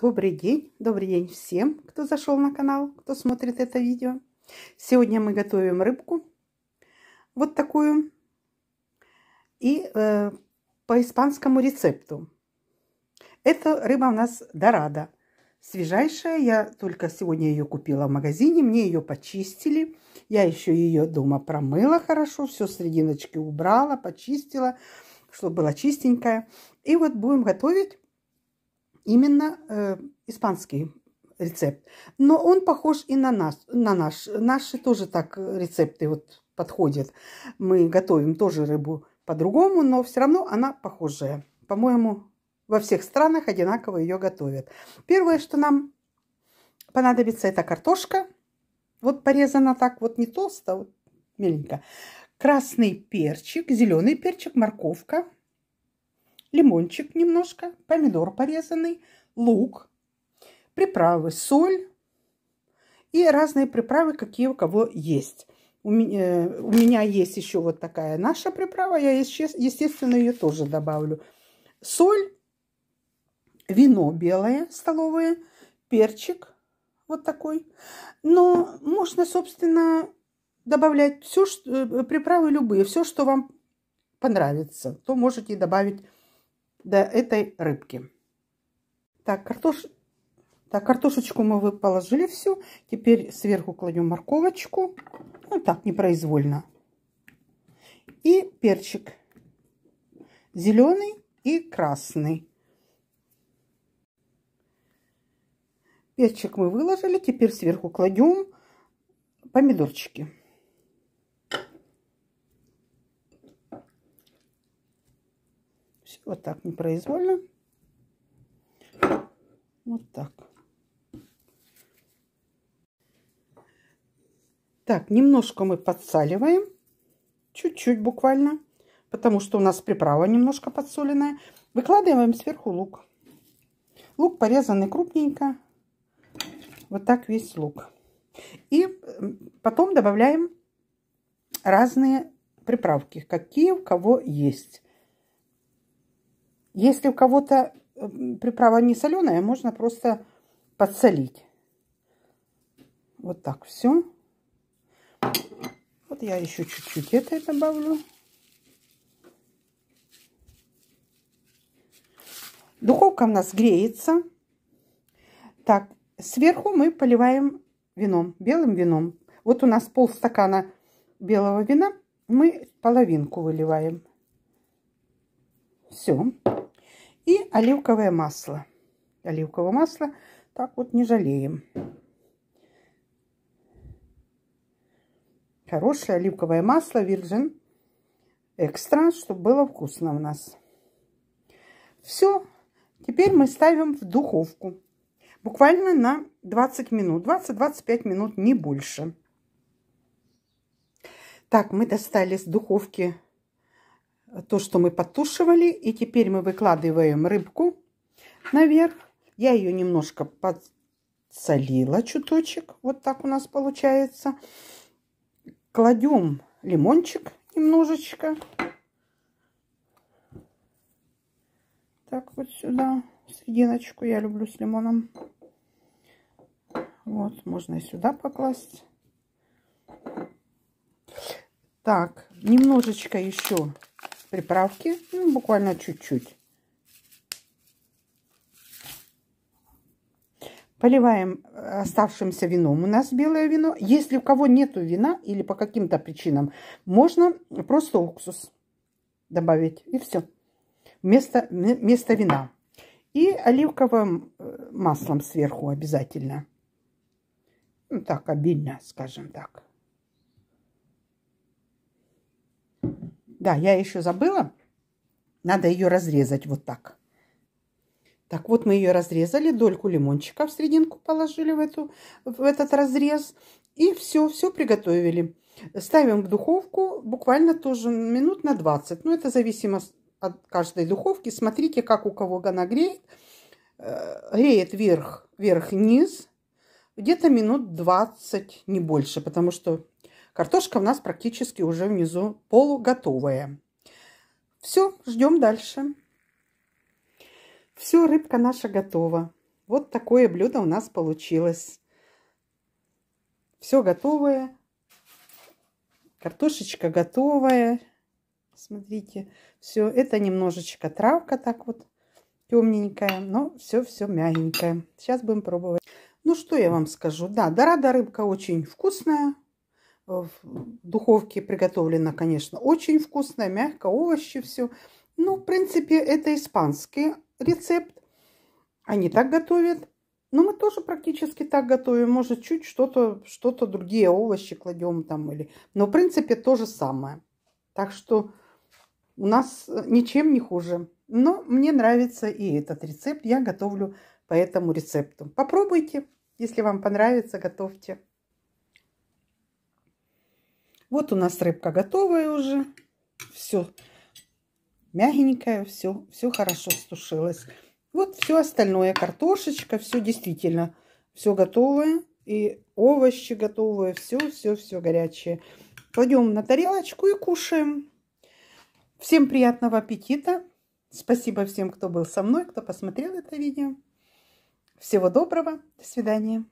Добрый день, добрый день всем, кто зашел на канал, кто смотрит это видео. Сегодня мы готовим рыбку, вот такую, и э, по испанскому рецепту. Эта рыба у нас дорада, свежайшая, я только сегодня ее купила в магазине, мне ее почистили, я еще ее дома промыла хорошо, все срединочки убрала, почистила, чтобы была чистенькая. И вот будем готовить именно э, испанский рецепт. Но он похож и на нас, на наш. Наши тоже так рецепты вот подходят. Мы готовим тоже рыбу по-другому, но все равно она похожая. По-моему, во всех странах одинаково ее готовят. Первое, что нам понадобится, это картошка. Вот порезана так, вот не толсто, а вот меленько. Красный перчик, зеленый перчик, морковка – лимончик немножко, помидор порезанный, лук, приправы, соль и разные приправы, какие у кого есть. У меня, э, у меня есть еще вот такая наша приправа, я, естественно, ее тоже добавлю. Соль, вино белое столовое, перчик вот такой. Но можно, собственно, добавлять все, что, э, приправы любые, все, что вам понравится, то можете добавить до этой рыбки. Так, картош... так картошечку мы положили всю. Теперь сверху кладем морковочку. Ну так, непроизвольно. И перчик. Зеленый и красный. Перчик мы выложили. Теперь сверху кладем помидорчики. вот так непроизвольно. Вот так. Так, немножко мы подсаливаем. Чуть-чуть буквально. Потому что у нас приправа немножко подсоленная. Выкладываем сверху лук. Лук порезанный крупненько. Вот так весь лук. И потом добавляем разные приправки. Какие у кого есть. Если у кого-то эм, приправа не соленая, можно просто подсолить. Вот так все. Вот я еще чуть-чуть это добавлю. Духовка у нас греется. Так, сверху мы поливаем вином, белым вином. Вот у нас полстакана белого вина, мы половинку выливаем. Все. И оливковое масло. Оливковое масло так вот не жалеем. Хорошее оливковое масло Virgin Extra, чтобы было вкусно у нас. Все. Теперь мы ставим в духовку. Буквально на 20 минут. 20-25 минут, не больше. Так, мы достали с духовки то, что мы подтушивали. И теперь мы выкладываем рыбку наверх. Я ее немножко подсолила чуточек. Вот так у нас получается. Кладем лимончик немножечко. Так, вот сюда, в Я люблю с лимоном. Вот, можно и сюда покласть. Так, немножечко еще приправки, ну, буквально чуть-чуть. Поливаем э, оставшимся вином. У нас белое вино. Если у кого нету вина или по каким-то причинам, можно просто уксус добавить. И все. Вместо, вместо вина. И оливковым э, маслом сверху обязательно. Ну, так, обильно, скажем так. Да, я еще забыла. Надо ее разрезать вот так. Так вот мы ее разрезали, дольку лимончика в серединку положили в, эту, в этот разрез. И все, все приготовили. Ставим в духовку буквально тоже минут на 20. Ну, это зависимо от каждой духовки. Смотрите, как у кого она греет. Э, греет вверх, вверх-вниз. Где-то минут 20, не больше, потому что Картошка у нас практически уже внизу полуготовая. Все, ждем дальше. Все, рыбка наша готова. Вот такое блюдо у нас получилось. Все готовое. Картошечка готовая. Смотрите, все это немножечко травка так вот темненькая, но все-все мягенькое. Сейчас будем пробовать. Ну, что я вам скажу. Да, дорада рыбка очень вкусная. В духовке приготовлено, конечно, очень вкусно, мягко, овощи все. Ну, в принципе, это испанский рецепт. Они так готовят. Но мы тоже практически так готовим. Может, чуть что-то, что-то другие овощи кладем там. Или... Но, в принципе, то же самое. Так что у нас э, ничем не хуже. Но мне нравится и этот рецепт. Я готовлю по этому рецепту. Попробуйте. Если вам понравится, готовьте. Вот у нас рыбка готовая уже. Все мягенькая, все, все хорошо стушилось. Вот все остальное, картошечка, все действительно, все готовое. И овощи готовые, все, все, все горячее. Пойдем на тарелочку и кушаем. Всем приятного аппетита. Спасибо всем, кто был со мной, кто посмотрел это видео. Всего доброго. До свидания.